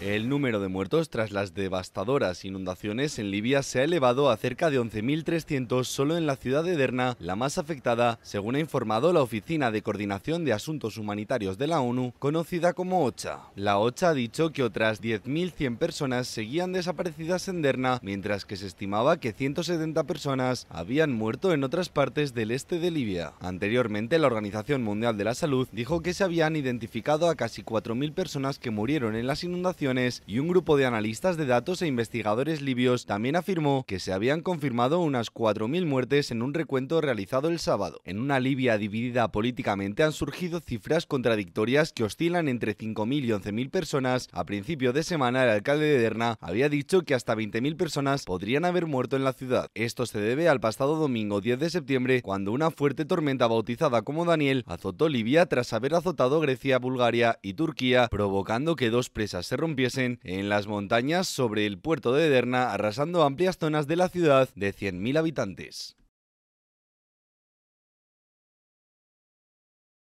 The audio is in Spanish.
El número de muertos tras las devastadoras inundaciones en Libia se ha elevado a cerca de 11.300 solo en la ciudad de Derna, la más afectada, según ha informado la Oficina de Coordinación de Asuntos Humanitarios de la ONU, conocida como OCHA. La OCHA ha dicho que otras 10.100 personas seguían desaparecidas en Derna, mientras que se estimaba que 170 personas habían muerto en otras partes del este de Libia. Anteriormente, la Organización Mundial de la Salud dijo que se habían identificado a casi 4.000 personas que murieron en las inundaciones y un grupo de analistas de datos e investigadores libios también afirmó que se habían confirmado unas 4.000 muertes en un recuento realizado el sábado. En una Libia dividida políticamente han surgido cifras contradictorias que oscilan entre 5.000 y 11.000 personas. A principio de semana el alcalde de Derna había dicho que hasta 20.000 personas podrían haber muerto en la ciudad. Esto se debe al pasado domingo 10 de septiembre cuando una fuerte tormenta bautizada como Daniel azotó Libia tras haber azotado Grecia, Bulgaria y Turquía, provocando que dos presas se rompieran en las montañas sobre el puerto de Ederna, arrasando amplias zonas de la ciudad de 100.000 habitantes.